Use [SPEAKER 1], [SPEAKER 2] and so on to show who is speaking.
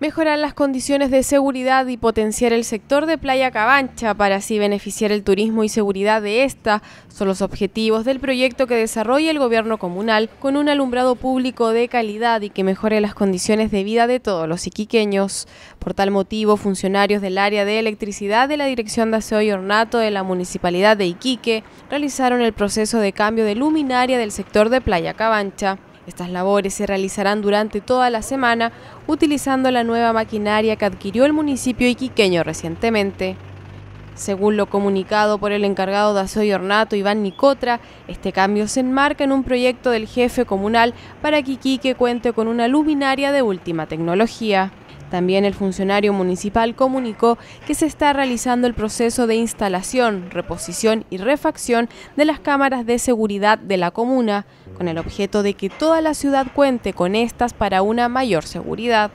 [SPEAKER 1] mejorar las condiciones de seguridad y potenciar el sector de Playa Cabancha para así beneficiar el turismo y seguridad de esta son los objetivos del proyecto que desarrolla el gobierno comunal con un alumbrado público de calidad y que mejore las condiciones de vida de todos los iquiqueños. Por tal motivo, funcionarios del área de electricidad de la Dirección de Aseo y Ornato de la Municipalidad de Iquique realizaron el proceso de cambio de luminaria del sector de Playa Cabancha. Estas labores se realizarán durante toda la semana utilizando la nueva maquinaria que adquirió el municipio iquiqueño recientemente. Según lo comunicado por el encargado de aseo y ornato Iván Nicotra, este cambio se enmarca en un proyecto del jefe comunal para que Iquique cuente con una luminaria de última tecnología. También el funcionario municipal comunicó que se está realizando el proceso de instalación, reposición y refacción de las cámaras de seguridad de la comuna, con el objeto de que toda la ciudad cuente con estas para una mayor seguridad.